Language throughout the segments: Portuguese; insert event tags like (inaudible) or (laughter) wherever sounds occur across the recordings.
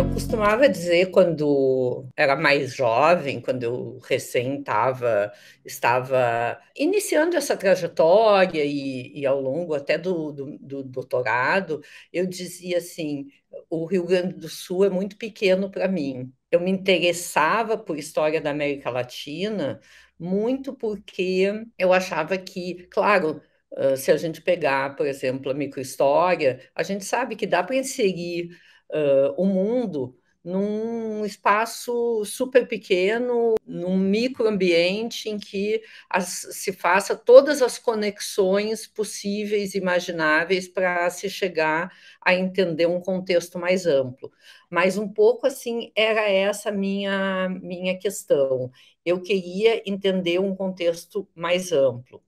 Eu costumava dizer quando era mais jovem, quando eu recém tava, estava iniciando essa trajetória e, e ao longo até do, do, do doutorado, eu dizia assim: o Rio Grande do Sul é muito pequeno para mim. Eu me interessava por história da América Latina muito porque eu achava que, claro, se a gente pegar, por exemplo, a microhistória, a gente sabe que dá para inserir uh, o mundo num espaço super pequeno, num microambiente em que as, se faça todas as conexões possíveis imagináveis para se chegar a entender um contexto mais amplo. Mas um pouco assim era essa minha minha questão. Eu queria entender um contexto mais amplo.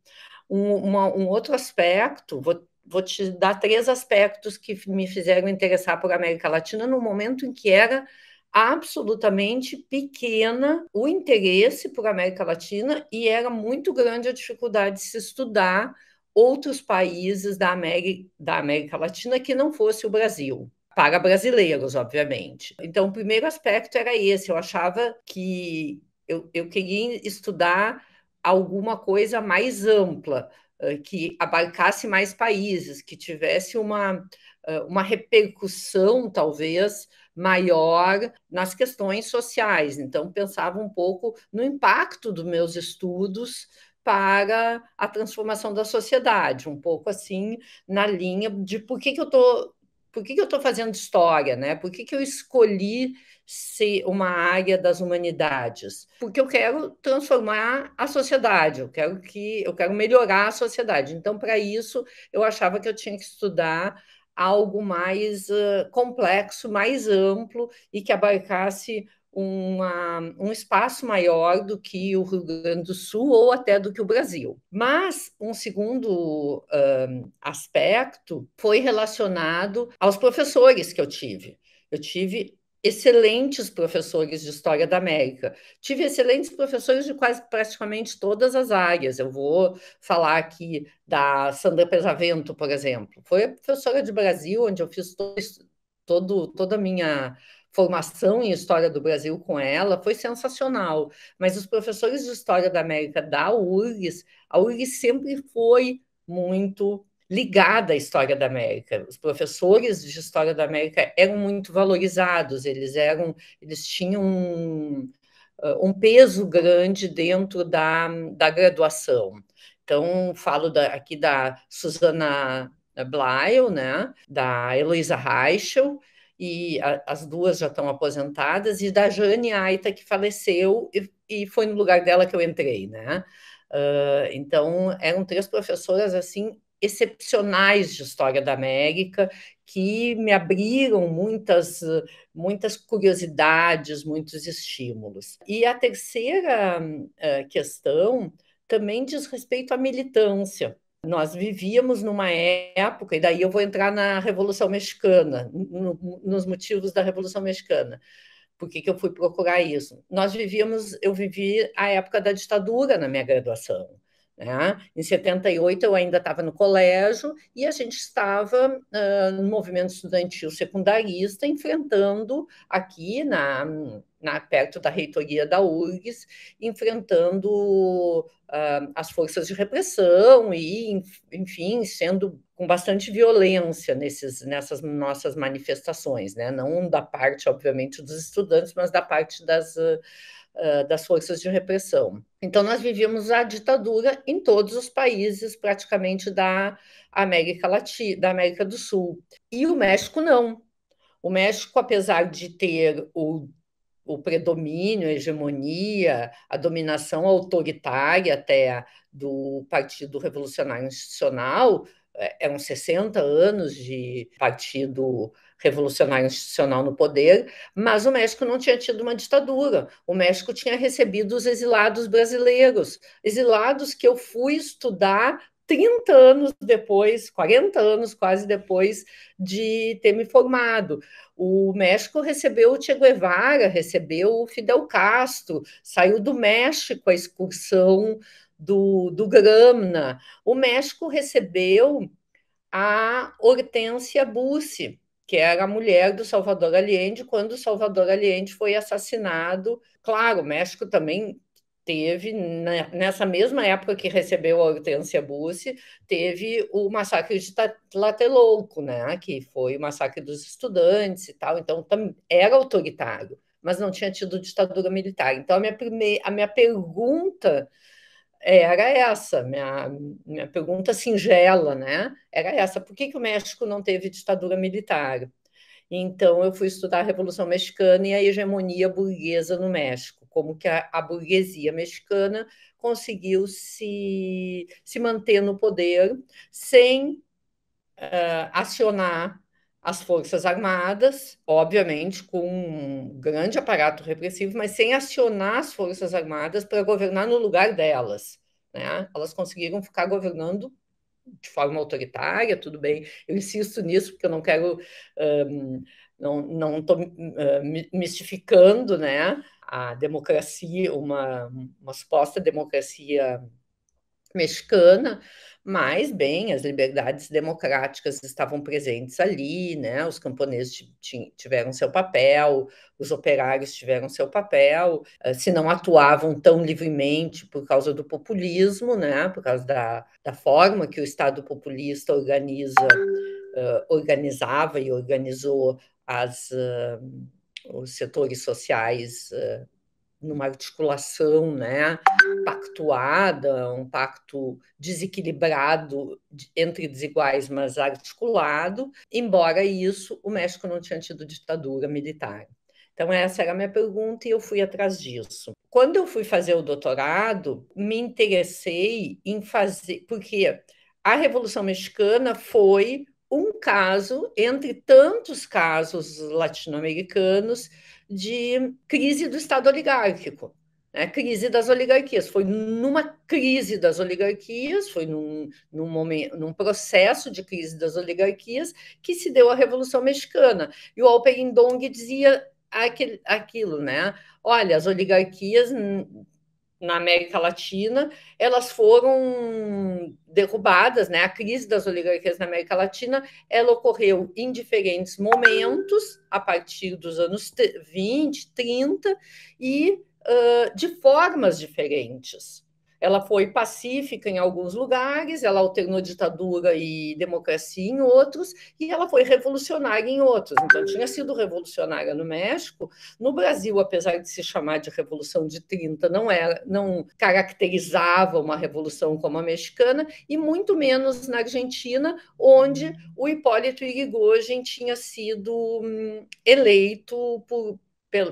Um, uma, um outro aspecto, vou vou te dar três aspectos que me fizeram interessar por América Latina no momento em que era absolutamente pequena o interesse por América Latina e era muito grande a dificuldade de se estudar outros países da América, da América Latina que não fosse o Brasil para brasileiros, obviamente. Então, o primeiro aspecto era esse. Eu achava que eu, eu queria estudar alguma coisa mais ampla, que abarcasse mais países, que tivesse uma, uma repercussão, talvez, maior nas questões sociais. Então, pensava um pouco no impacto dos meus estudos para a transformação da sociedade, um pouco assim, na linha de por que, que eu estou. Por que, que eu estou fazendo história, né? Por que, que eu escolhi ser uma área das humanidades, porque eu quero transformar a sociedade, eu quero que eu quero melhorar a sociedade. Então, para isso, eu achava que eu tinha que estudar algo mais uh, complexo, mais amplo e que abarcasse uma, um espaço maior do que o Rio Grande do Sul ou até do que o Brasil. Mas um segundo aspecto foi relacionado aos professores que eu tive. Eu tive excelentes professores de História da América. Tive excelentes professores de quase praticamente todas as áreas. Eu vou falar aqui da Sandra Pesavento, por exemplo. Foi professora de Brasil, onde eu fiz todo, todo toda a minha formação em História do Brasil com ela, foi sensacional. Mas os professores de História da América da URGS, a URGS sempre foi muito ligada à história da América. Os professores de história da América eram muito valorizados, eles eram, eles tinham um, ah, um peso grande dentro da, da graduação. Então, falo da, aqui da Susana eh, Blyle, né, da Heloísa Reichel, e a, as duas já estão aposentadas, e da Jane Aita, que faleceu, e, e foi no lugar dela que eu entrei, né? Uh, então, eram três professoras, assim, excepcionais de história da América que me abriram muitas muitas curiosidades, muitos estímulos. E a terceira eh, questão também diz respeito à militância. Nós vivíamos numa época, e daí eu vou entrar na Revolução Mexicana, no, nos motivos da Revolução Mexicana. Por que, que eu fui procurar isso? Nós vivíamos, eu vivi a época da ditadura na minha graduação. É, em 78 eu ainda estava no colégio e a gente estava uh, no movimento estudantil secundarista enfrentando aqui na, na perto da reitoria da URGS, enfrentando uh, as forças de repressão e enfim sendo com bastante violência nesses, nessas nossas manifestações, né? não da parte obviamente dos estudantes, mas da parte das uh, das forças de repressão. Então, nós vivíamos a ditadura em todos os países, praticamente da América Latina, da América do Sul. E o México não. O México, apesar de ter o o predomínio, a hegemonia, a dominação autoritária até do Partido Revolucionário Institucional, é, eram 60 anos de partido revolucionário institucional no poder, mas o México não tinha tido uma ditadura. O México tinha recebido os exilados brasileiros, exilados que eu fui estudar 30 anos depois, 40 anos quase depois de ter me formado. O México recebeu o Che Guevara, recebeu o Fidel Castro, saiu do México a excursão do, do Gramna. O México recebeu a Hortência Bussi, que era é a mulher do Salvador Allende, quando o Salvador Allende foi assassinado. Claro, o México também teve, né, nessa mesma época que recebeu a Hortência Bussi, teve o massacre de Tlatelolco, né, que foi o massacre dos estudantes e tal, então era autoritário, mas não tinha tido ditadura militar. Então, a minha, primeira, a minha pergunta é, era essa, minha, minha pergunta singela, né? Era essa, por que, que o México não teve ditadura militar? Então, eu fui estudar a Revolução Mexicana e a hegemonia burguesa no México, como que a, a burguesia mexicana conseguiu se, se manter no poder sem uh, acionar as Forças Armadas, obviamente com um grande aparato repressivo, mas sem acionar as Forças Armadas para governar no lugar delas. Né? Elas conseguiram ficar governando de forma autoritária, tudo bem. Eu insisto nisso porque eu não quero, um, não estou hum, uh, mistificando né, a democracia, uma, uma suposta democracia mexicana, mas, bem, as liberdades democráticas estavam presentes ali, né? Os camponeses tiveram seu papel, os operários tiveram seu papel, eh, se não atuavam tão livremente por causa do populismo, né? Por causa da, da forma que o Estado populista organiza, uh, organizava e organizou as, uh, os setores sociais. Uh, numa articulação né, pactuada, um pacto desequilibrado entre desiguais, mas articulado, embora isso o México não tinha tido ditadura militar. Então, essa era a minha pergunta e eu fui atrás disso. Quando eu fui fazer o doutorado, me interessei em fazer, porque a Revolução Mexicana foi um caso entre tantos casos latino-americanos de crise do Estado oligárquico a é crise das oligarquias. Foi numa crise das oligarquias, foi num, num, momento, num processo de crise das oligarquias que se deu a Revolução Mexicana. E o Alperin Dong dizia aquele, aquilo, né? Olha, as oligarquias na América Latina, elas foram derrubadas, né? A crise das oligarquias na América Latina, ela ocorreu em diferentes momentos, a partir dos anos 20, 30, e de formas diferentes. Ela foi pacífica em alguns lugares, ela alternou ditadura e democracia em outros, e ela foi revolucionária em outros. Então, tinha sido revolucionária no México. No Brasil, apesar de se chamar de Revolução de 30, não, era, é, não caracterizava uma revolução como a mexicana, e muito menos na Argentina, onde o Hipólito Yrigoyen tinha sido hum, eleito por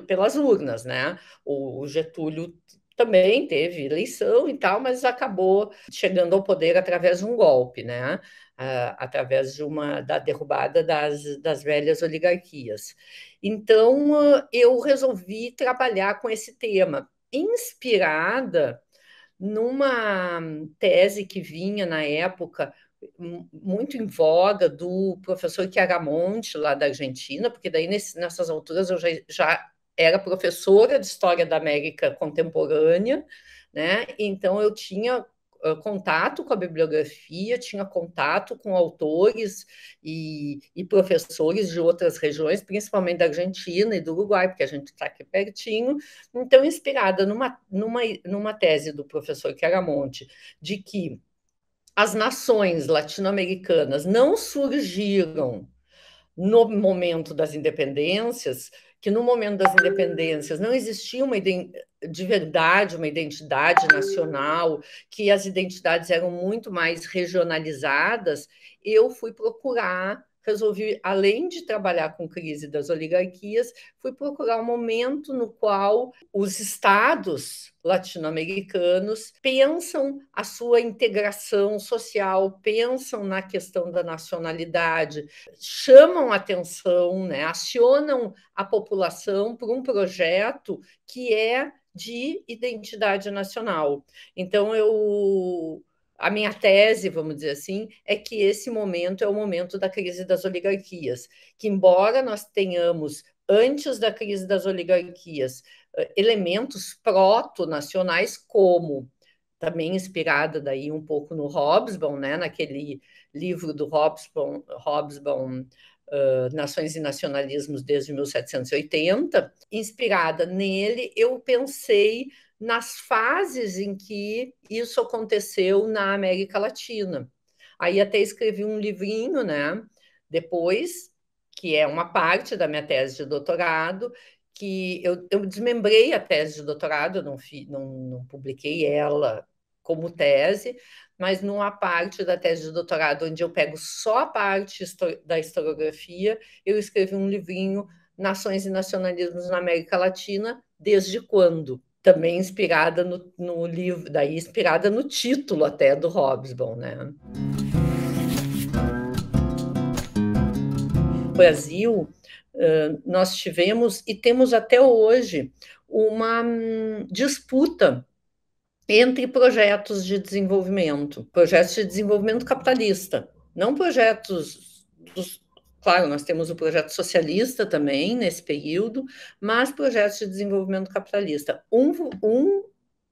pelas urnas, né? O, o Getúlio também teve eleição e tal, mas acabou chegando ao poder através de um golpe, né? Ah, através de uma da derrubada das, das velhas oligarquias. Então eu resolvi trabalhar com esse tema, inspirada numa tese que vinha na época muito em voga do professor Chiaramonte, lá da Argentina, porque daí nesse, nessas alturas eu já, já era professora de História da América Contemporânea, né? Então eu tinha eh, contato com a bibliografia, tinha contato com autores e, e, professores de outras regiões, principalmente da Argentina e do Uruguai, porque a gente está aqui pertinho. Então, inspirada numa, numa, numa tese do professor Caramonte de que as nações latino-americanas não surgiram no momento das independências, que no momento das independências não existia uma de verdade uma identidade nacional, que as identidades eram muito mais regionalizadas, eu fui procurar resolvi, além de trabalhar com crise das oligarquias, fui procurar um momento no qual os estados latino-americanos pensam a sua integração social, pensam na questão da nacionalidade, chamam atenção, né, acionam a população por um projeto que é de identidade nacional. Então eu a minha tese, vamos dizer assim, é que esse momento é o momento da crise das oligarquias, que embora nós tenhamos antes da crise das oligarquias eh, elementos proto-nacionais como também inspirada daí um pouco no Hobsbawm, né, naquele livro do Hobsbawm, Hobsbawm uh, Nações e Nacionalismos desde 1780, inspirada nele, eu pensei nas fases em que isso aconteceu na América Latina. Aí até escrevi um livrinho, né? Depois, que é uma parte da minha tese de doutorado, que eu, eu desmembrei a tese de doutorado, eu não, fi, não, não publiquei ela como tese, mas numa parte da tese de doutorado, onde eu pego só a parte da historiografia, eu escrevi um livrinho, Nações e Nacionalismos na América Latina, desde quando? Também inspirada no, no livro, daí inspirada no título até do Hobsbawm, né? Brasil, nós tivemos e temos até hoje uma hum, disputa entre projetos de desenvolvimento, projetos de desenvolvimento capitalista, não projetos dos, Claro, nós temos o projeto socialista também nesse período, mas projetos de desenvolvimento capitalista. Um, um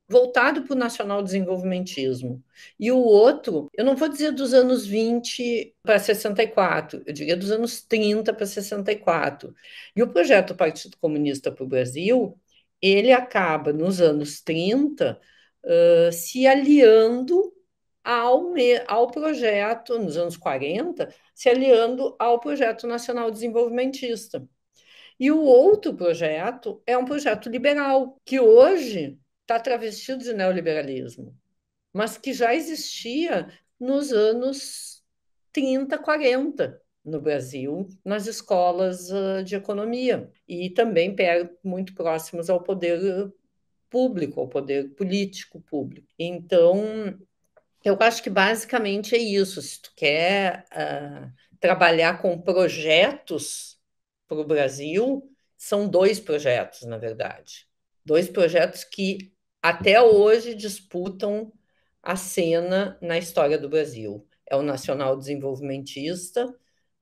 voltado para o nacional desenvolvimentismo, e o outro, eu não vou dizer dos anos 20 para 64, eu diria dos anos 30 para 64. E o projeto Partido Comunista para o Brasil, ele acaba nos anos 30 se aliando ao, ao projeto, nos anos 40, se aliando ao projeto nacional desenvolvimentista. E o outro projeto é um projeto liberal, que hoje está travestido de neoliberalismo, mas que já existia nos anos 30, 40 no Brasil, nas escolas de economia, e também muito próximos ao poder público, ao poder político público. Então, eu acho que basicamente é isso. Se tu quer uh, trabalhar com projetos para o Brasil, são dois projetos, na verdade. Dois projetos que até hoje disputam a cena na história do Brasil. É o Nacional Desenvolvimentista,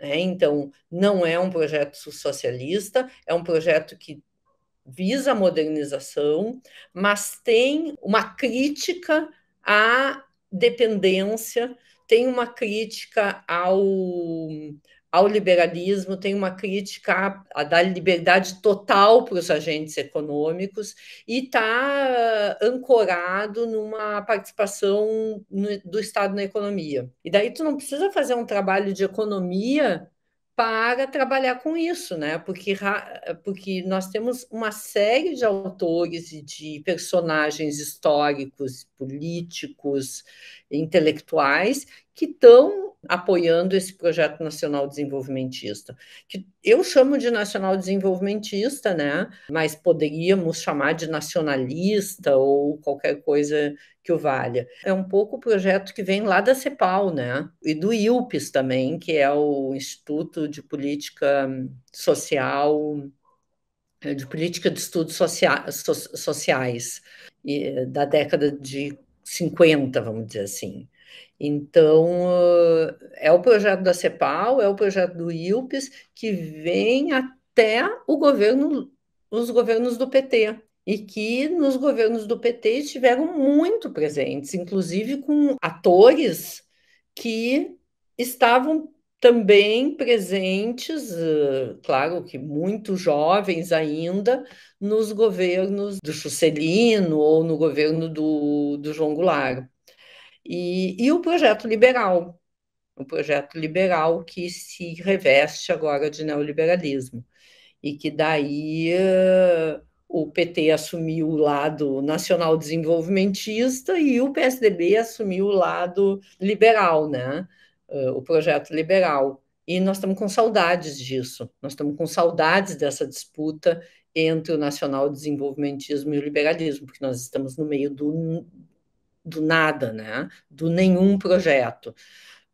né? então não é um projeto socialista, é um projeto que visa a modernização, mas tem uma crítica à dependência, tem uma crítica ao, ao liberalismo, tem uma crítica à da liberdade total para os agentes econômicos e está ancorado numa participação no, do Estado na economia. E daí tu não precisa fazer um trabalho de economia para trabalhar com isso, né? Porque, porque nós temos uma série de autores e de personagens históricos, políticos, intelectuais que estão apoiando esse projeto nacional desenvolvimentista, que eu chamo de nacional desenvolvimentista, né? Mas poderíamos chamar de nacionalista ou qualquer coisa que o valha. É um pouco o projeto que vem lá da CEPAL, né? E do IUPES também, que é o Instituto de Política Social, eh, de Política de Estudos Socia Sociais, da década de 50, vamos dizer assim. Então, eh, é o projeto da CEPAL, é o projeto do IUPES, que vem até o governo, os governos do PT, e que nos governos do PT estiveram muito presentes, inclusive com atores que estavam também presentes, eh, claro que muito jovens ainda, nos governos do Juscelino ou no governo do, do João Goulart. E, e o projeto liberal, o projeto liberal que se reveste agora de neoliberalismo e que daí eh, o PT assumiu o lado nacional desenvolvimentista e o PSDB assumiu o lado liberal, né? Eh, o projeto liberal. E nós estamos com saudades disso, nós estamos com saudades dessa disputa entre o nacional desenvolvimentismo e o liberalismo, porque nós estamos no meio do, do nada, né? do nenhum projeto.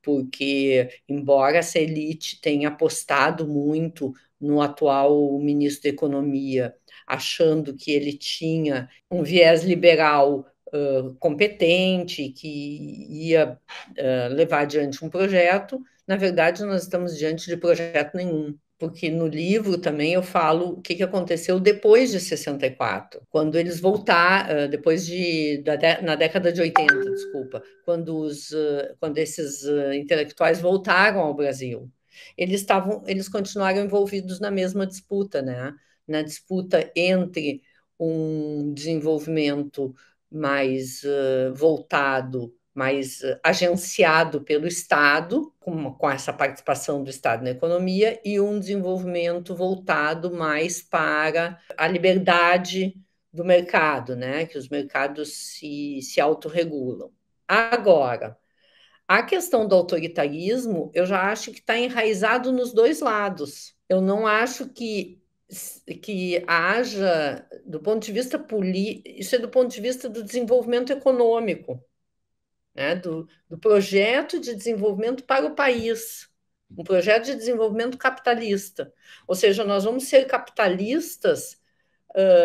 Porque, embora essa elite tenha apostado muito no atual ministro da Economia, achando que ele tinha um viés liberal uh, competente, que ia uh, levar adiante um projeto. Na verdade, nós estamos diante de projeto nenhum porque no livro também eu falo o que, aconteceu depois de 64, quando eles voltar depois de, da, na década de 80, desculpa, quando, os, quando esses intelectuais voltaram ao Brasil. Eles estavam, eles continuaram envolvidos na mesma disputa, né? na disputa entre um desenvolvimento mais uh, voltado, mais uh, agenciado pelo Estado, com, com essa participação do Estado na economia, e um desenvolvimento voltado mais para a liberdade do mercado, né? que os mercados se, se autorregulam. Agora, a questão do autoritarismo, eu já acho que está enraizado nos dois lados. Eu não acho que que haja, do ponto de vista político, isso é do ponto de vista do desenvolvimento econômico, né? do, do projeto de desenvolvimento para o país, um projeto de desenvolvimento capitalista. Ou seja, nós vamos ser capitalistas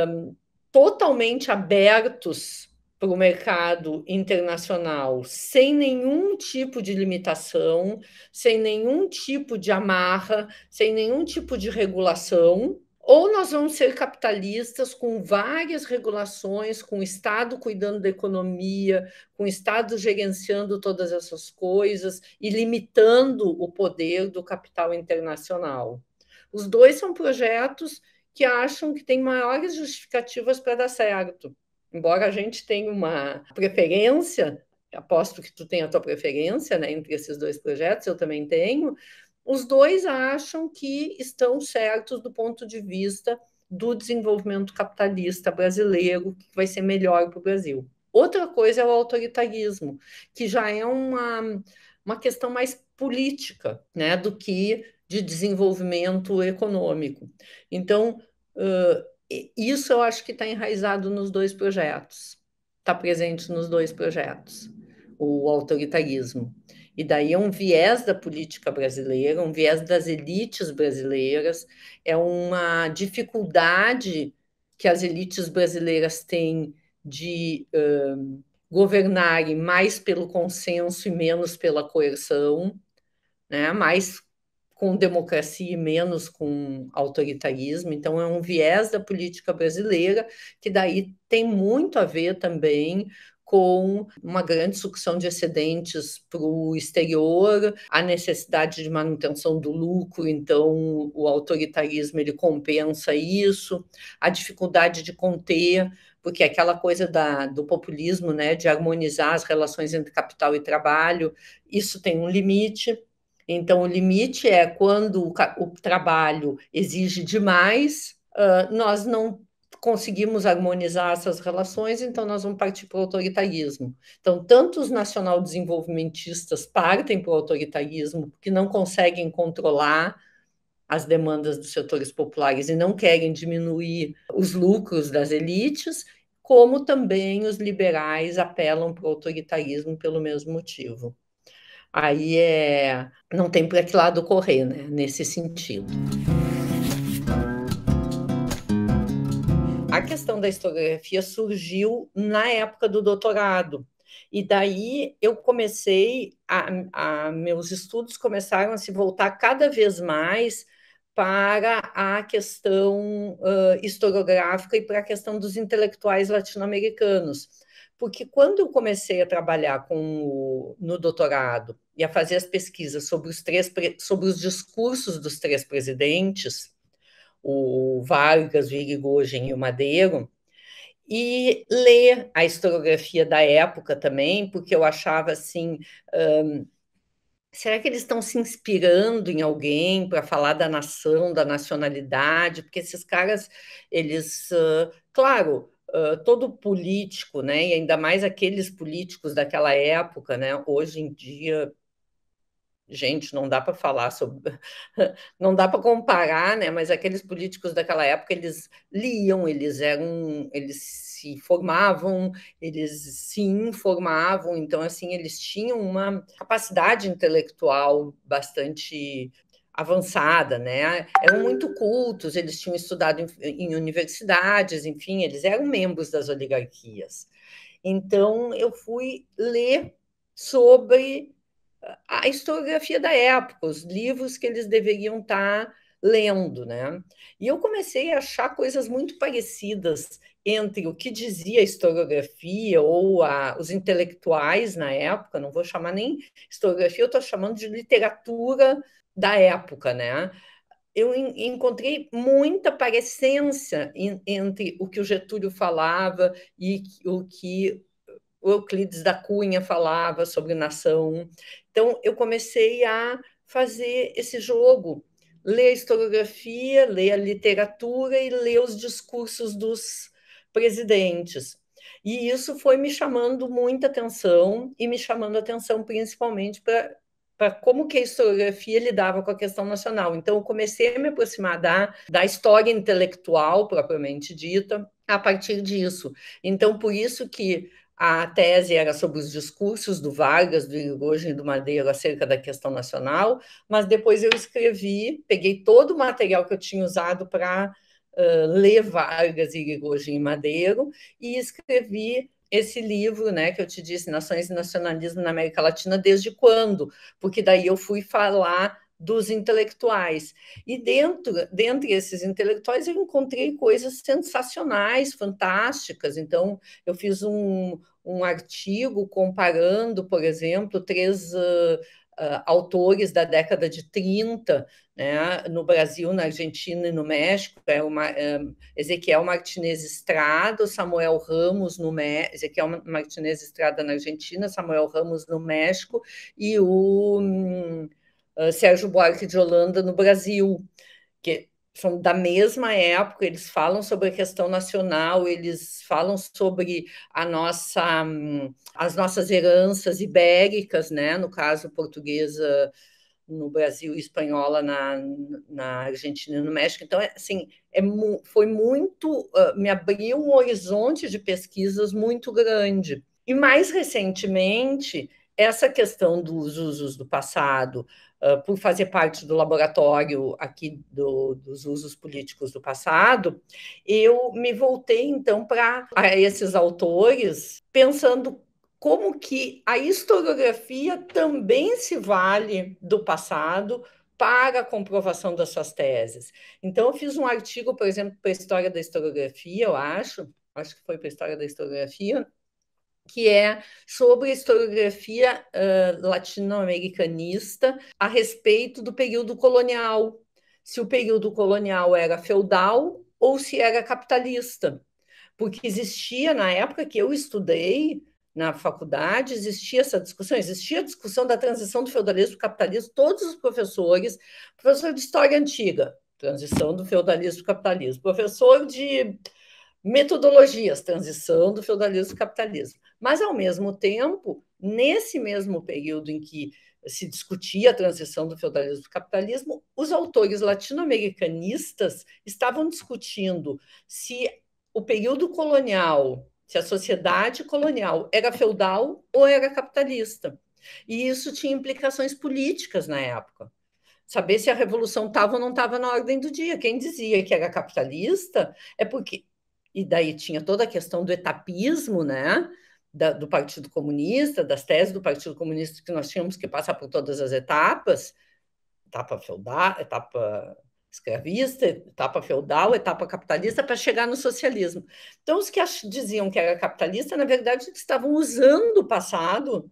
um, totalmente abertos para o mercado internacional, sem nenhum tipo de limitação, sem nenhum tipo de amarra, sem nenhum tipo de regulação ou nós vamos ser capitalistas com várias regulações, com o Estado cuidando da economia, com o Estado gerenciando todas essas coisas e limitando o poder do capital internacional. Os dois são projetos que acham que têm maiores justificativas para dar certo. Embora a gente tenha uma preferência, aposto que tu tem a tua preferência né, entre esses dois projetos, eu também tenho, os dois acham que estão certos do ponto de vista do desenvolvimento capitalista brasileiro, que vai ser melhor para o Brasil. Outra coisa é o autoritarismo, que já é uma, uma questão mais política né, do que de desenvolvimento econômico. Então, uh, isso eu acho que está enraizado nos dois projetos, está presente nos dois projetos, o autoritarismo. E daí é um viés da política brasileira, um viés das elites brasileiras, é uma dificuldade que as elites brasileiras têm de uh, governarem mais pelo consenso e menos pela coerção, né? mais com democracia e menos com autoritarismo. Então, é um viés da política brasileira que daí tem muito a ver também com uma grande sucção de excedentes para o exterior, a necessidade de manutenção do lucro, então o autoritarismo ele compensa isso, a dificuldade de conter, porque é aquela coisa da, do populismo, né, de harmonizar as relações entre capital e trabalho, isso tem um limite. Então, o limite é quando o, o trabalho exige demais, uh, nós não conseguimos harmonizar essas relações, então nós vamos partir para o autoritarismo. Então, tanto os nacional-desenvolvimentistas partem para o autoritarismo, porque não conseguem controlar as demandas dos setores populares e não querem diminuir os lucros das elites, como também os liberais apelam para o autoritarismo pelo mesmo motivo. Aí é, não tem para que lado correr, né, nesse sentido. a questão da historiografia surgiu na época do doutorado. E daí eu comecei, a, a, meus estudos começaram a se voltar cada vez mais para a questão uh, historiográfica e para a questão dos intelectuais latino-americanos. Porque quando eu comecei a trabalhar com o, no doutorado e a fazer as pesquisas sobre os, três, sobre os discursos dos três presidentes, o Vargas, o Irigoyen e o Madeiro, e ler a historiografia da época também, porque eu achava assim. Será que eles estão se inspirando em alguém para falar da nação, da nacionalidade? Porque esses caras, eles, uh, claro, uh, todo político, né? E ainda mais aqueles políticos daquela época, né? Hoje em dia gente, não dá para falar sobre, (laughs) não dá para comparar, né? Mas aqueles políticos daquela época eles liam, eles eram, eles se formavam, eles se informavam, então assim eles tinham uma capacidade intelectual bastante avançada, né? Eram muito cultos, eles tinham estudado em, em universidades, enfim, eles eram membros das oligarquias. Então eu fui ler sobre a historiografia da época, os livros que eles deveriam estar tá lendo, né? E eu comecei a achar coisas muito parecidas entre o que dizia a historiografia ou a, os intelectuais na época, não vou chamar nem historiografia, eu estou chamando de literatura da época, né? Eu en encontrei muita parecência entre o que o Getúlio falava e o que o Euclides da Cunha falava sobre nação. Então, eu comecei a fazer esse jogo, ler a historiografia, ler a literatura e ler os discursos dos presidentes. E isso foi me chamando muita atenção e me chamando atenção principalmente para para como que a historiografia lidava com a questão nacional. Então, eu comecei a me aproximar da, da história intelectual propriamente dita a partir disso. Então, por isso que a tese era sobre os discursos do Vargas, do Irigoyen e do Madeiro acerca da questão nacional, mas depois eu escrevi, peguei todo o material que eu tinha usado para uh, ler Vargas, Irigoyen e Madeiro e escrevi esse livro, né, que eu te disse, Nações e Nacionalismo na América Latina, desde quando? Porque daí eu fui falar dos intelectuais. E dentro, dentre esses intelectuais, eu encontrei coisas sensacionais, fantásticas. Então, eu fiz um, um artigo comparando, por exemplo, três. Uh, Uh, autores da década de 30, né, no Brasil, na Argentina e no México, é uma, um, é, Ezequiel Martinez Estrada, Samuel Ramos no México, Ezequiel Martinez Estrada na Argentina, Samuel Ramos no México, e o. Um, ah, Sérgio Buarque de Holanda no Brasil, que são da mesma época, eles falam sobre a questão nacional, eles falam sobre a nossa, hum, as nossas heranças ibéricas, né? no caso portuguesa no Brasil e espanhola na, na Argentina e no México. Então, é, assim, é, foi muito, ah, me abriu um horizonte de pesquisas muito grande. E mais recentemente, essa questão dos usos do passado, ah, por fazer parte do laboratório aqui do, dos usos políticos do passado, eu me voltei então para esses autores, pensando como que a historiografia também se vale do passado para a comprovação das suas teses. Então, eu fiz um artigo, por exemplo, para a história da historiografia, eu acho, acho que foi para a história da historiografia, que é sobre a historiografia uh, latino-americanista a respeito do período colonial, se o período colonial era feudal ou se era capitalista, porque existia na época que eu estudei na faculdade existia essa discussão, existia a discussão da transição do feudalismo para o capitalismo. Todos os professores, professor de história antiga, transição do feudalismo para o capitalismo, professor de metodologias, transição do feudalismo ao capitalismo. Mas, ao mesmo tempo, nesse mesmo período em que se discutia a transição do feudalismo para o capitalismo, os autores latino-americanistas estavam discutindo se o período colonial, se a sociedade colonial era feudal ou era capitalista. E isso tinha implicações políticas na época. Saber se a revolução estava ou não estava na ordem do dia. Quem dizia que era capitalista é porque e daí tinha toda a questão do etapismo, né? Da, do Partido Comunista, das teses do Partido Comunista, que nós tínhamos que passar por todas as etapas, etapa feudal, etapa escravista, etapa feudal, etapa capitalista, para chegar no socialismo. Então, os que diziam que era capitalista, na verdade, estavam usando o passado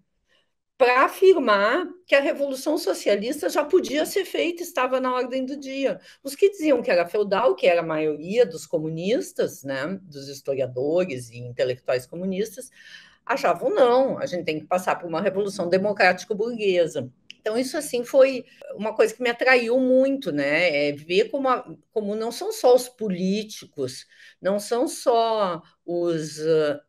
para afirmar que a revolução socialista já podia ser feita, estava na ordem do dia. Os que diziam que era feudal, que era a maioria dos comunistas, né, dos historiadores e intelectuais comunistas, achavam não, a gente tem que passar por uma revolução democrático-burguesa. Então, isso assim foi uma coisa que me atraiu muito, né? É ver como, a, como não são só os políticos, não são só os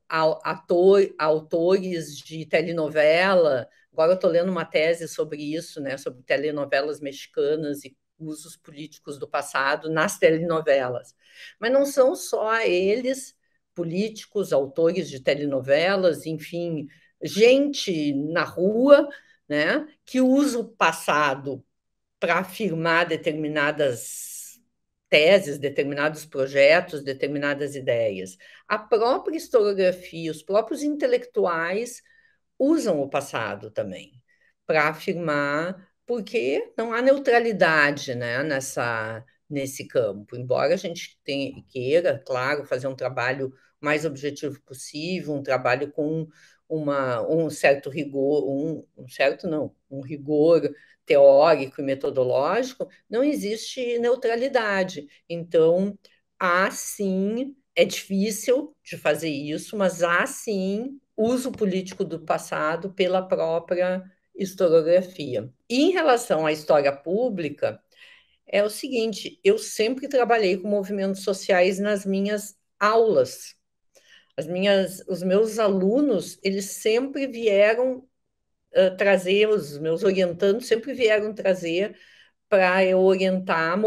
ah, ator, autores de telenovela. Agora eu estou lendo uma tese sobre isso, né? Sobre telenovelas mexicanas e usos políticos do passado nas telenovelas. Mas não são só eles, políticos, autores de telenovelas, enfim, gente na rua né, que usa o passado para afirmar determinadas teses, determinados projetos, determinadas ideias. A própria historiografia, os próprios intelectuais usam o passado também para afirmar porque não há neutralidade né, nessa, nesse campo. Embora a gente tenha, queira, claro, fazer um trabalho mais objetivo possível, um trabalho com uma, um certo rigor, um, um certo não, um rigor teórico e metodológico, não existe neutralidade. Então, há sim, é difícil de fazer isso, mas há sim uso político do passado pela própria historiografia. E em relação à história pública, é o seguinte: eu sempre trabalhei com movimentos sociais nas minhas aulas as minhas, os meus alunos, eles sempre vieram uh, trazer, os meus orientantes sempre vieram trazer para eu orientar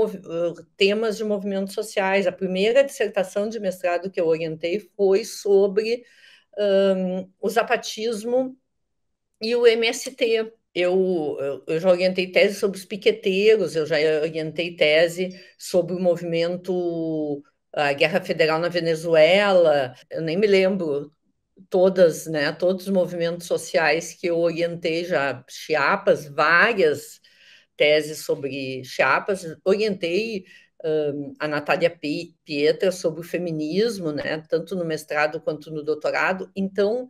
temas de movimentos sociais. A primeira dissertação de mestrado que eu orientei foi sobre um, o zapatismo e o MST. Eu, eu já orientei tese sobre os piqueteiros, eu já orientei tese sobre o movimento a Guerra Federal na Venezuela, eu nem me lembro todas, né, todos os movimentos sociais que eu orientei já, Chiapas, várias teses sobre Chiapas, orientei a Natália Pietra sobre o feminismo, né, tanto no mestrado quanto no doutorado, então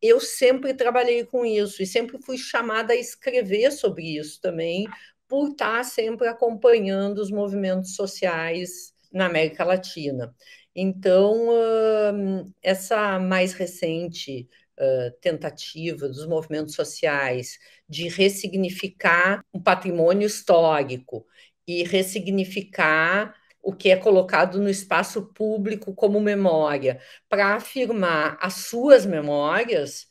eu sempre trabalhei com isso e sempre fui chamada a escrever sobre isso também, por estar sempre acompanhando os movimentos sociais na América Latina. Então, essa mais recente tentativa dos movimentos sociais de ressignificar um patrimônio histórico e ressignificar o que é colocado no espaço público como memória, para afirmar as suas memórias,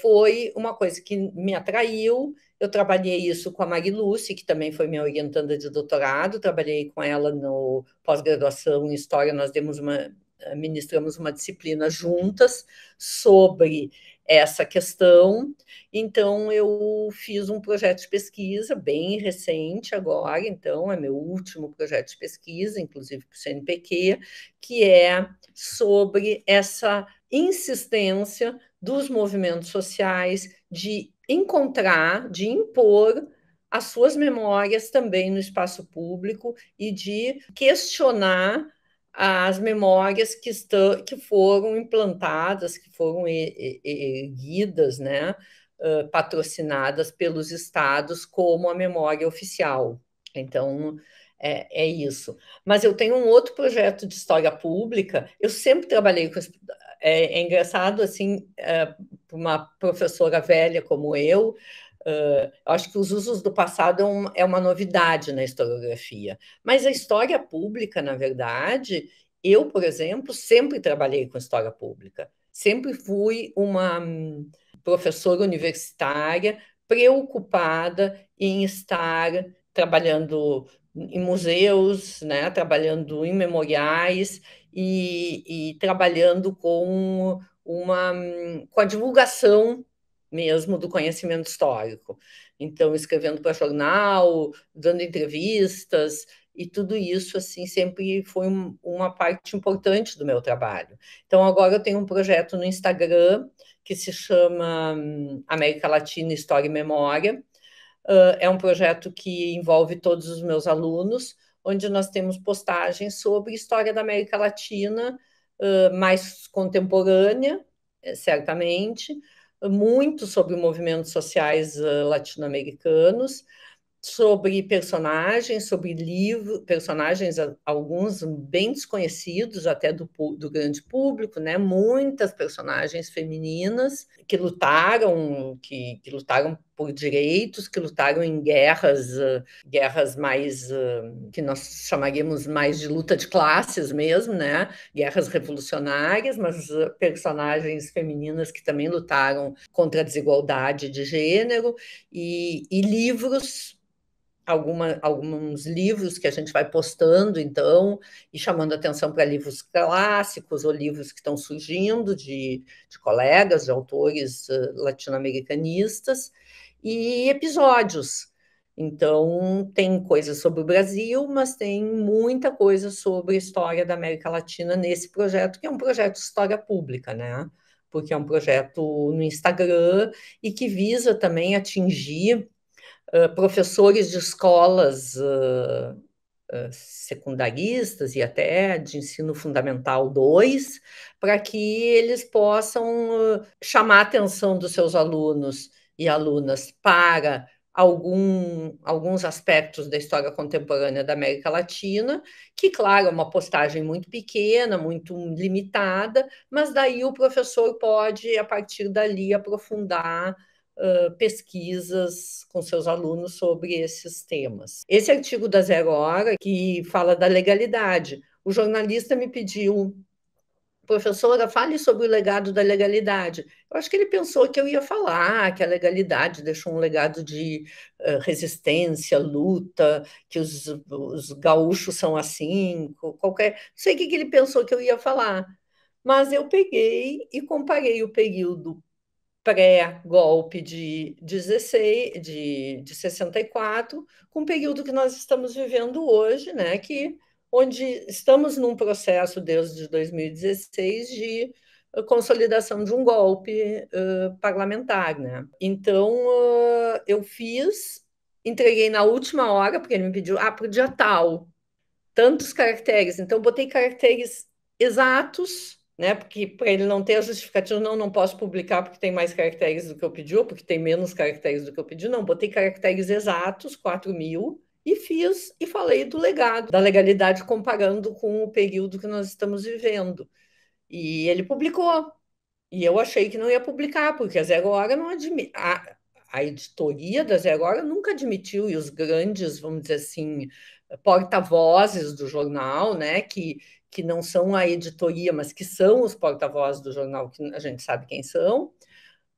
foi uma coisa que me atraiu eu trabalhei isso com a Mari Lúcia, que também foi minha orientanda de doutorado, trabalhei com ela no pós-graduação em História, nós demos uma, ministramos uma disciplina juntas sobre essa questão. Então, eu fiz um projeto de pesquisa bem recente agora, então, é meu último projeto de pesquisa, inclusive para o CNPq, que é sobre essa insistência dos movimentos sociais de encontrar, de impor as suas memórias também no espaço público e de questionar as memórias que, estão, que foram implantadas, que foram erguidas, né, patrocinadas pelos estados como a memória oficial. Então, é, é isso. Mas eu tenho um outro projeto de história pública, eu sempre trabalhei com. É, é engraçado, assim, é, uma professora velha como eu, Uh, acho que os usos do passado é, um, é, uma novidade na historiografia. Mas a história pública, na verdade, eu, por exemplo, sempre trabalhei com história pública. Sempre fui uma hum, professora universitária preocupada em estar trabalhando em museus, né, trabalhando em memoriais e, e trabalhando com uma com a divulgação mesmo do conhecimento histórico. Então, escrevendo para jornal, dando entrevistas e tudo isso assim sempre foi um, uma parte importante do meu trabalho. Então, agora eu tenho um projeto no Instagram que se chama hum, América Latina História e Memória, Uh, é um projeto que envolve todos os meus alunos, onde nós temos postagens sobre história da América Latina, uh, mais contemporânea, eh, certamente, muito sobre movimentos sociais uh, latino-americanos, sobre personagens, sobre livros, personagens, alguns bem desconhecidos até do, do grande público, né? Muitas personagens femininas que lutaram, que, que lutaram por direitos, que lutaram em guerras, guerras mais que nós chamaríamos mais de luta de classes mesmo, né? Guerras revolucionárias, mas personagens femininas que também lutaram contra a desigualdade de gênero e, e livros Alguma, alguns livros que a gente vai postando, então, e chamando atenção para livros clássicos ou livros que estão surgindo de, de colegas, de autores uh, latino-americanistas e episódios. Então, tem coisas sobre o Brasil, mas tem muita coisa sobre a história da América Latina nesse projeto, que é um projeto de história pública, né? Porque é um projeto no Instagram e que visa também atingir uh, professores de escolas uh, uh, secundaristas e até de ensino fundamental 2, para que eles possam chamar a atenção dos seus alunos e alunas para algum, alguns aspectos da história contemporânea da América Latina, que, claro, é uma postagem muito pequena, muito limitada, mas daí o professor pode, a partir dali, aprofundar uh, pesquisas com seus alunos sobre esses temas. Esse artigo da Zero Hora, que fala da legalidade, o jornalista me pediu professora, fale sobre o legado da legalidade. Eu acho que ele pensou que eu ia falar que a legalidade deixou um legado de eh, resistência, luta, que os, os, gaúchos são assim, qualquer. Não sei o que, ele pensou que eu ia falar. Mas eu peguei e comparei o período pré-golpe de 16, de, de 64, com o período que nós estamos vivendo hoje, né, que onde estamos num processo desde 2016 de eh, consolidação de um golpe uh, parlamentar, né? Então uh, eu fiz, entreguei na última hora porque ele me pediu, ah, para o dia tal, tantos caracteres. Então botei caracteres exatos, né? Porque para ele não ter a justificativa, não, não posso publicar porque tem mais caracteres do que eu pedi, ou porque tem menos caracteres do que eu pedi. Não, botei caracteres exatos, 4 mil e fiz e falei do legado, da legalidade comparando com o período que nós estamos vivendo. E ele publicou. E eu achei que não ia publicar, porque a Zero Hora não admite. A, a editoria da Zero Hora nunca admitiu, e os grandes, vamos dizer assim, porta-vozes do jornal, né, que, que não são a editoria, mas que são os porta-vozes do jornal, que a gente sabe quem são,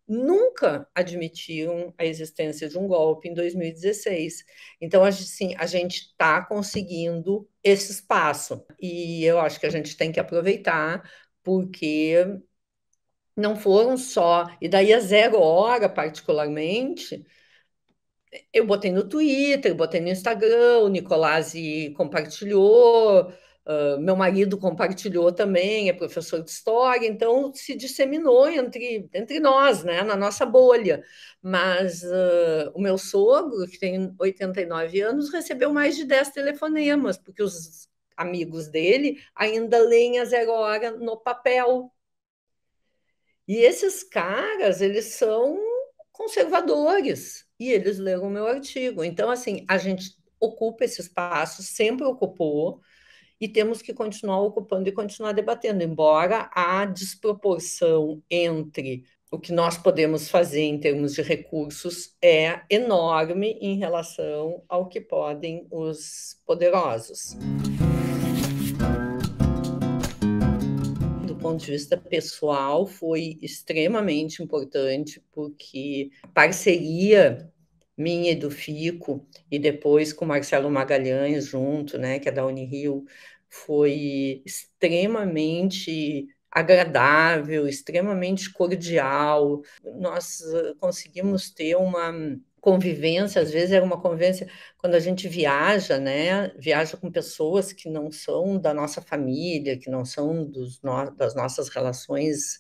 nunca admitiam a existência de um golpe em 2016. Então, assim, a gente está conseguindo esse espaço e eu acho que a gente tem que aproveitar porque não foram só e daí a zero hora particularmente eu botei no Twitter, eu botei no Instagram, o Nicolás compartilhou, ah, meu marido compartilhou também, é professor de história, então se disseminou entre, entre nós, né, na nossa bolha. Mas uh, o meu sogro, que tem 89 anos, recebeu mais de 10 telefonemas, porque os amigos dele ainda leem a zero hora no papel. E esses caras, eles são conservadores, e eles leram o meu artigo. Então, assim, a gente ocupa esse espaço, sempre ocupou, e temos que continuar ocupando e continuar debatendo, embora a desproporção entre o que nós podemos fazer em termos de recursos é enorme em relação ao que podem os poderosos. Do ponto de vista pessoal, foi extremamente importante porque parceria minha e do FICO, e depois com Marcelo Magalhães junto, né, que é da Unirio, foi extremamente agradável, extremamente cordial. Nós eh, conseguimos ter uma convivência, às vezes era uma convivência quando a gente viaja, né? Viaja com pessoas que não são da nossa família, que não são dos no, das nossas relações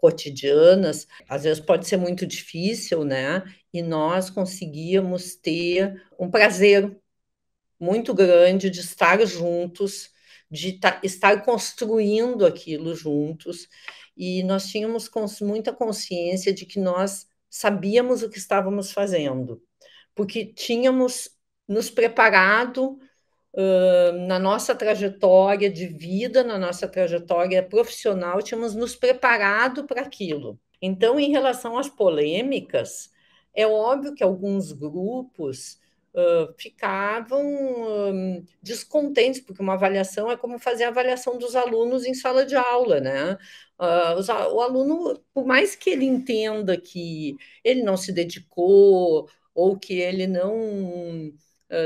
cotidianas, às vezes pode ser muito difícil, né? E nós conseguíamos ter um prazer muito grande de estar juntos, de estar construindo aquilo juntos. E nós tínhamos muita consciência de que nós sabíamos o que estávamos fazendo, porque tínhamos nos preparado uh, na nossa trajetória de vida, na nossa trajetória profissional, tínhamos nos preparado para aquilo. Então, em relação às polêmicas, é óbvio que alguns grupos uh, ficavam descontentes, porque uma avaliação é como fazer a avaliação dos alunos em sala de aula, né? Uh, o aluno, por mais que ele entenda que ele não se dedicou ou que ele não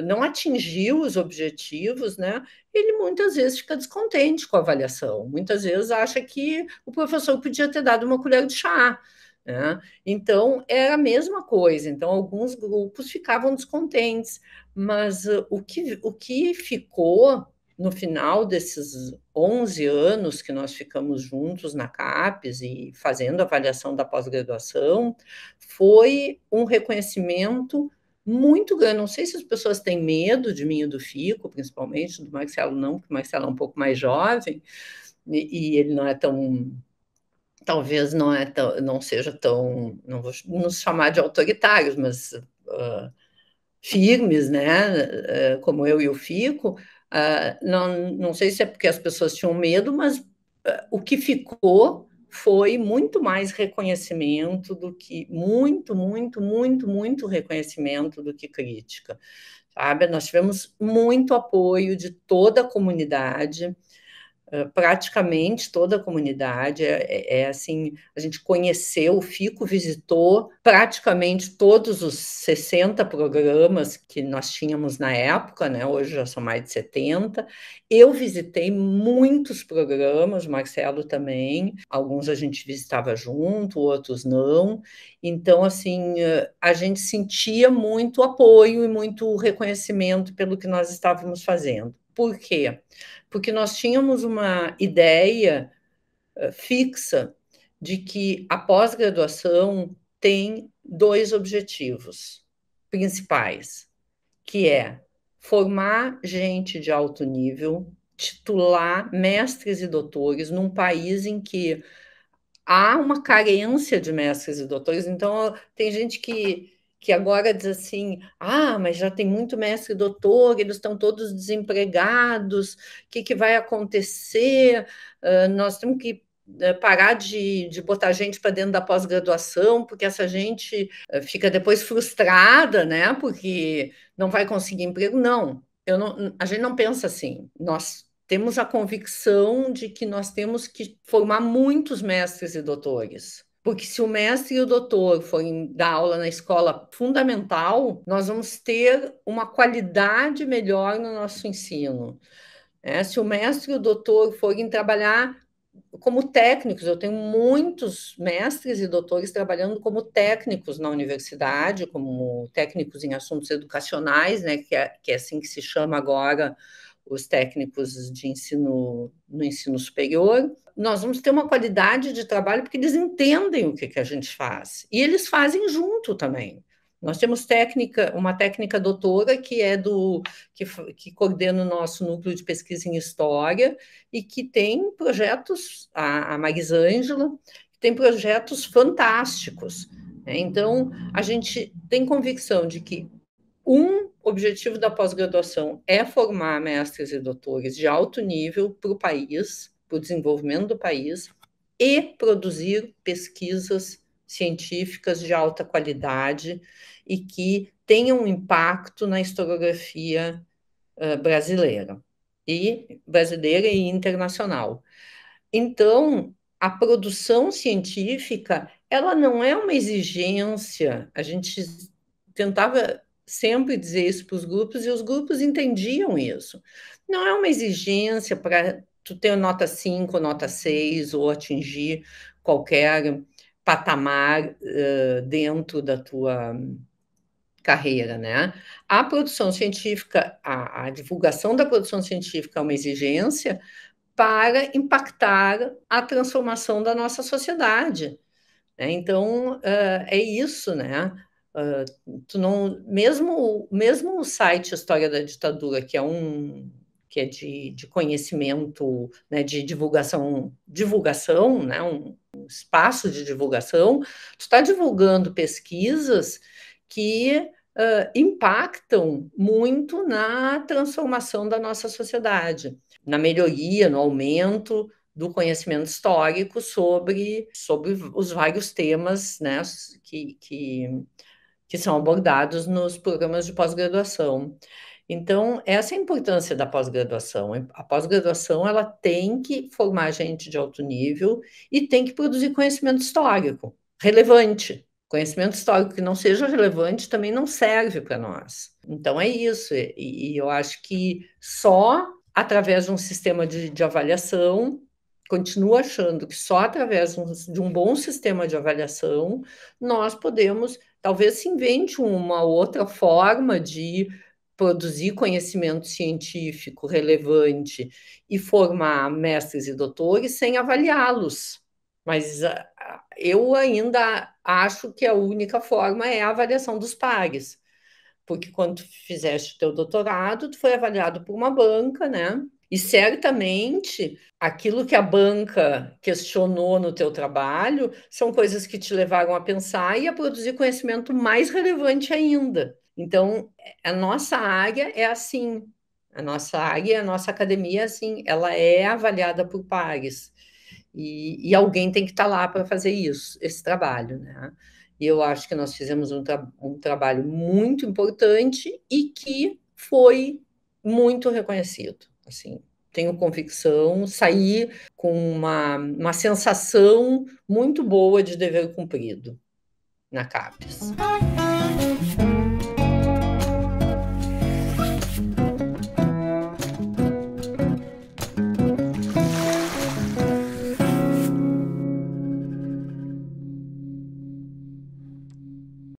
não atingiu os objetivos, né? Ele muitas vezes fica descontente com a avaliação, muitas vezes acha que o professor podia ter dado uma colher de chá. Né? Então, era a mesma coisa. Então, alguns grupos ficavam descontentes, mas o que, o que ficou no final desses 11 anos que nós ficamos juntos na CAPES e fazendo avaliação da pós-graduação, foi um reconhecimento muito grande. Não sei se as pessoas têm medo de mim e do Fico, principalmente, do Marcelo não, porque o Marcelo é um pouco mais jovem e, e ele não é tão. Talvez não, é tão, não seja tão. Não vou nos chamar de autoritários, mas uh, firmes, né? Uh, como eu e o Fico. Uh, não, não sei se é porque as pessoas tinham medo, mas o que ficou foi muito mais reconhecimento do que muito, muito, muito, muito reconhecimento do que crítica. Sabe? Nós tivemos muito apoio de toda a comunidade. Eh, praticamente toda a comunidade. É, é, é, assim, a gente conheceu, o Fico visitou praticamente todos os 60 programas que nós tínhamos na época, né? Hoje já são mais de 70. Eu visitei muitos programas, Marcelo também. Alguns a gente visitava junto, outros não. Então, assim, eh, a gente sentia muito apoio e muito reconhecimento pelo que nós estávamos fazendo. Por quê? Porque nós tínhamos uma ideia eh, fixa de que a pós-graduação tem dois objetivos principais, que é formar gente de alto nível, titular mestres e doutores num país em que há uma carência de mestres e doutores. Então, tem gente que que agora diz assim: ah, mas já tem muito mestre e doutor, eles estão todos desempregados, o que, que vai acontecer? Uh, nós temos que né, parar de, de botar gente para dentro da pós-graduação, porque essa gente eh, fica depois frustrada, né? Porque não vai conseguir emprego. Não, eu não a gente não pensa assim. Nós temos a convicção de que nós temos que formar muitos mestres e doutores. Porque se o mestre e o doutor forem dar aula na escola fundamental, nós vamos ter uma qualidade melhor no nosso ensino. É, se o mestre e o doutor forem trabalhar como técnicos, eu tenho muitos mestres e doutores trabalhando como técnicos na universidade, como técnicos em assuntos educacionais, né, que é, que é assim que se chama agora os técnicos de ensino no ensino superior, nós vamos ter uma qualidade de trabalho porque eles entendem o que, que a gente faz e eles fazem junto também. Nós temos técnica, uma técnica doutora que é do que, que coordena o nosso núcleo de pesquisa em história e que tem projetos, a, a Marisângela, tem projetos fantásticos. Né? Então, a gente tem convicção de que um objetivo da pós-graduação é formar mestres e doutores de alto nível para o país, para o desenvolvimento do país, e produzir pesquisas científicas de alta qualidade e que tenham um impacto na historiografia uh, brasileira e brasileira e internacional. Então, a produção científica ela não é uma exigência. A gente tentava sempre dizer isso para os grupos e os grupos entendiam isso. Não é uma exigência para tu ter nota 5, nota 6 ou atingir qualquer patamar uh, dentro da tua carreira, né? A produção científica, a, a divulgação da produção científica é uma exigência para impactar a transformação da nossa sociedade. Né? Então, uh, é isso, né? Uh, tu não, mesmo, mesmo o site História da Ditadura, que é um que é de, de conhecimento, né, de divulgação, divulgação, né, um, espaço de divulgação, tu está divulgando pesquisas que uh, impactam muito na transformação da nossa sociedade, na melhoria, no aumento do conhecimento histórico sobre, sobre os vários temas né, que, que que são abordados nos programas de pós-graduação. Então, essa é a importância da pós-graduação. A pós-graduação ela tem que formar gente de alto nível e tem que produzir conhecimento histórico relevante. Conhecimento histórico que não seja relevante também não serve para nós. Então, é isso. E, e, eu acho que só através de um sistema de, de avaliação, continuo achando que só através de um, de um bom sistema de avaliação nós podemos talvez se invente uma outra forma de produzir conhecimento científico relevante e formar mestres e doutores sem avaliá-los. Mas ah, eu ainda acho que a única forma é a avaliação dos pares, porque quando tu fizeste o teu doutorado, tu foi avaliado por uma banca, né? E certamente aquilo que a banca questionou no teu trabalho são coisas que te levaram a pensar e a produzir conhecimento mais relevante ainda. Então, a nossa área é assim. A nossa área, a nossa academia, é assim, ela é avaliada por pares. E, e alguém tem que estar tá lá para fazer isso, esse trabalho, né? E eu acho que nós fizemos um, tra um trabalho muito importante e que foi muito reconhecido assim, tenho convicção, saí com uma, uma sensação muito boa de dever cumprido na Capes.